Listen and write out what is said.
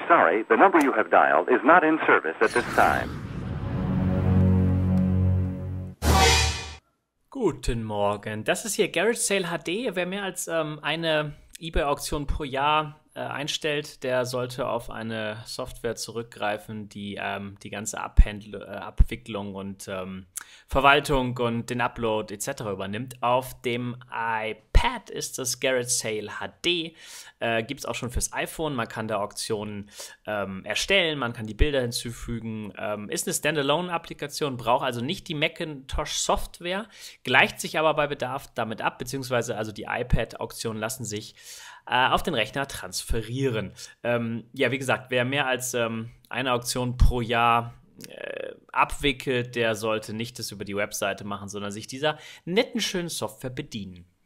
are sorry, the number you have dialed is not in service at this time. Guten Morgen, das ist hier Garage Sale HD. Wer mehr als ähm, eine eBay-Auktion pro Jahr äh, einstellt, der sollte auf eine Software zurückgreifen, die ähm, die ganze Abhandl äh, Abwicklung und ähm, Verwaltung und den Upload etc. übernimmt. Auf dem iPad Pad ist das Garrett Sale HD. Äh, Gibt es auch schon fürs iPhone. Man kann da Auktionen ähm, erstellen, man kann die Bilder hinzufügen. Ähm, ist eine Standalone-Applikation, braucht also nicht die Macintosh-Software, gleicht sich aber bei Bedarf damit ab, beziehungsweise also die iPad-Auktionen lassen sich äh, auf den Rechner transferieren. Ähm, ja, wie gesagt, wer mehr als ähm, eine Auktion pro Jahr äh, abwickelt, der sollte nicht das über die Webseite machen, sondern sich dieser netten, schönen Software bedienen.